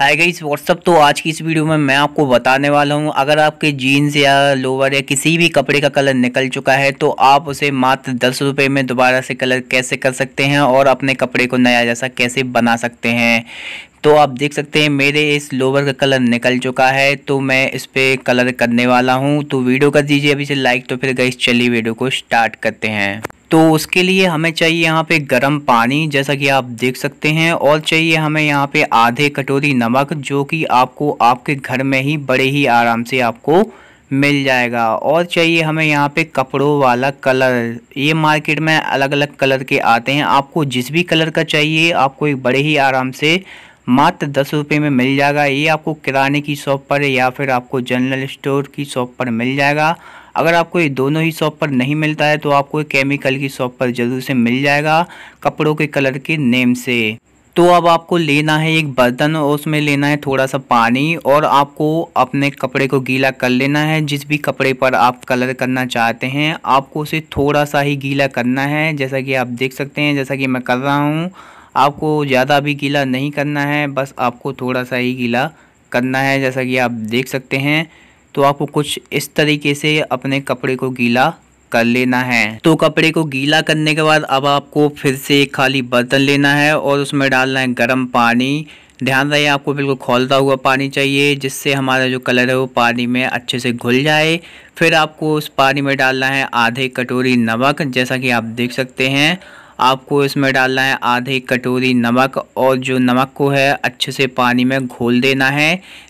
hi guys what's up तो आज की इस वीडियो में मैं आपको बताने वाला हूं अगर आपके जीन्स या लोअर या किसी भी कपड़े का कलर निकल चुका है तो आप उसे मात्र दस रुपये में दोबारा से कलर कैसे कर सकते हैं और अपने कपड़े को नया जैसा कैसे बना सकते हैं तो आप देख सकते हैं मेरे इस लोवर का कलर निकल चुका है तो मैं इस पर कलर करने वाला हूँ तो वीडियो कर दीजिए अभी से लाइक तो फिर गई चलिए वीडियो को स्टार्ट करते हैं तो उसके लिए हमें चाहिए यहाँ पे गर्म पानी जैसा कि आप देख सकते हैं और चाहिए हमें यहाँ पे आधे कटोरी नमक जो कि आपको आपके घर में ही बड़े ही आराम से आपको मिल जाएगा और चाहिए हमें यहाँ पे कपड़ों वाला कलर ये मार्केट में अलग अलग कलर के आते हैं आपको जिस भी कलर का चाहिए आपको एक बड़े ही आराम से मात्र दस रुपये में मिल जाएगा ये आपको किराने की शॉप पर या फिर आपको जनरल स्टोर की शॉप पर मिल जाएगा अगर आपको ये दोनों ही शॉप पर नहीं मिलता है तो आपको केमिकल की शॉप पर ज़रूर से मिल जाएगा कपड़ों के कलर के नेम से तो अब आपको लेना है एक बर्तन और उसमें लेना है थोड़ा सा पानी और आपको अपने कपड़े को गीला कर लेना है जिस भी कपड़े पर आप कलर करना चाहते हैं आपको उसे थोड़ा सा ही गीला करना है जैसा कि आप देख सकते हैं जैसा कि मैं कर रहा हूँ आपको ज़्यादा भी गीला नहीं करना है बस आपको थोड़ा सा ही गीला करना है जैसा कि आप देख सकते हैं तो आपको कुछ इस तरीके से अपने कपड़े को गीला कर लेना है तो कपड़े को गीला करने के बाद अब आपको फिर से एक खाली बर्तन लेना है और उसमें डालना है गर्म पानी ध्यान रहे आपको बिल्कुल खोलता हुआ पानी चाहिए जिससे हमारा जो कलर है वो पानी में अच्छे से घुल जाए फिर आपको उस पानी में डालना है आधे कटोरी नमक जैसा कि आप देख सकते हैं आपको इसमें डालना है आधी कटोरी नमक और जो नमक को है अच्छे से पानी में घोल देना है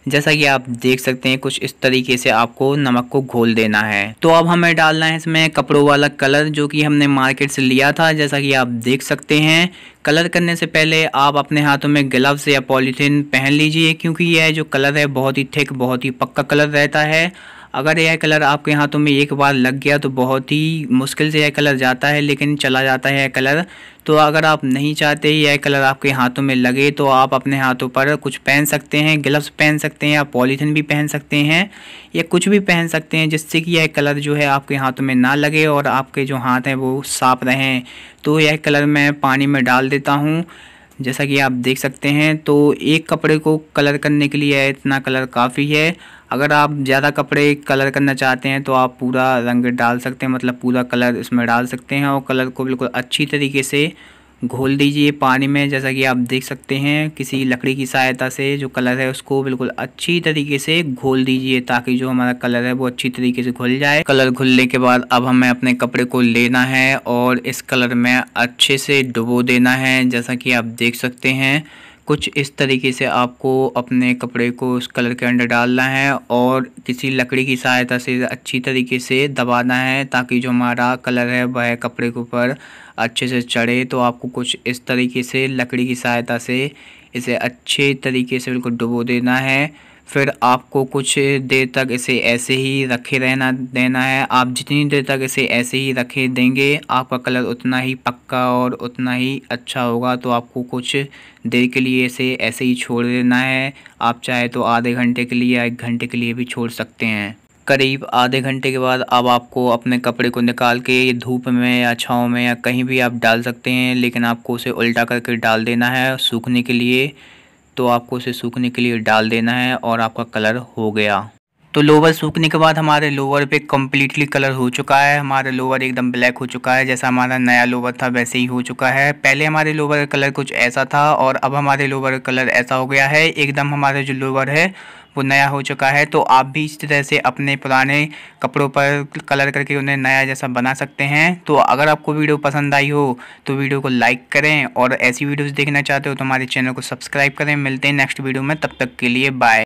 जैसा कि आप देख सकते हैं कुछ इस तरीके से आपको नमक को घोल देना है तो अब हमें डालना है इसमें कपड़ों वाला कलर जो कि हमने मार्केट से लिया था जैसा कि आप देख सकते हैं कलर करने से पहले आप अपने हाथों में ग्लव्स या पॉलीथीन पहन लीजिए क्योंकि यह जो कलर है बहुत ही थिक बहुत ही पक्का कलर रहता है अगर यह कलर आपके हाथों में एक बार लग गया तो बहुत ही मुश्किल से यह कलर जाता है लेकिन चला जाता है यह कलर तो अगर आप नहीं चाहते यह कलर आपके हाथों में लगे तो आप अपने हाथों पर कुछ पहन सकते हैं ग्लव्स पहन सकते हैं या पॉलीथिन भी पहन सकते हैं या कुछ भी पहन सकते हैं जिससे कि यह कलर जो है आपके हाथों में ना लगे और आपके जो हाथ हैं वो साफ रहें तो यह कलर मैं पानी में डाल देता हूँ जैसा कि आप देख सकते हैं तो एक कपड़े को कलर करने के लिए इतना कलर काफ़ी है अगर आप ज़्यादा कपड़े कलर करना चाहते हैं तो आप पूरा रंग डाल सकते हैं मतलब पूरा कलर इसमें डाल सकते हैं और कलर को बिल्कुल अच्छी तरीके से घोल दीजिए पानी में जैसा कि आप देख सकते हैं किसी लकड़ी की सहायता से जो कलर है उसको बिल्कुल अच्छी तरीके से घोल दीजिए ताकि जो हमारा कलर है वो अच्छी तरीके से घुल जाए कलर घुलने के बाद अब हमें अपने कपड़े को लेना है और इस कलर में अच्छे से डुबो देना है जैसा कि आप देख सकते हैं कुछ इस तरीके से आपको अपने कपड़े को उस कलर के अंडर डालना है और किसी लकड़ी की सहायता से अच्छी तरीके से दबाना है ताकि जो हमारा कलर है वह कपड़े के ऊपर अच्छे से चढ़े तो आपको कुछ इस तरीके से लकड़ी की सहायता से इसे अच्छे तरीके से बिल्कुल डुबो देना है फिर आपको कुछ देर तक इसे ऐसे ही रखे रहना देना है आप जितनी देर तक इसे ऐसे ही रखे देंगे आपका कलर उतना ही पक्का और उतना ही अच्छा होगा तो आपको कुछ देर के लिए इसे ऐसे ही छोड़ देना है आप चाहे तो आधे घंटे के लिए या एक घंटे के लिए भी छोड़ सकते हैं करीब आधे घंटे के बाद अब आपको अपने कपड़े को निकाल के धूप में या छाँव में या कहीं भी आप डाल सकते हैं लेकिन आपको उसे उल्टा करके डाल देना है सूखने के लिए तो आपको उसे सूखने के लिए डाल देना है और आपका कलर हो गया तो लोवर सूखने के बाद हमारे लोवर पे कम्प्लीटली कलर हो चुका है हमारा लोवर एकदम ब्लैक हो चुका है जैसा हमारा नया लोवर था वैसे ही हो चुका है पहले हमारे लोवर का कलर कुछ ऐसा था और अब हमारे लोवर का कलर ऐसा हो गया है एकदम हमारा जो लोवर है वो नया हो चुका है तो आप भी इस तरह से अपने पुराने कपड़ों पर कलर करके उन्हें नया जैसा बना सकते हैं तो अगर आपको वीडियो पसंद आई हो तो वीडियो को लाइक करें और ऐसी वीडियोज़ देखना चाहते हो तो हमारे चैनल को सब्सक्राइब करें मिलते हैं नेक्स्ट वीडियो में तब तक के लिए बाय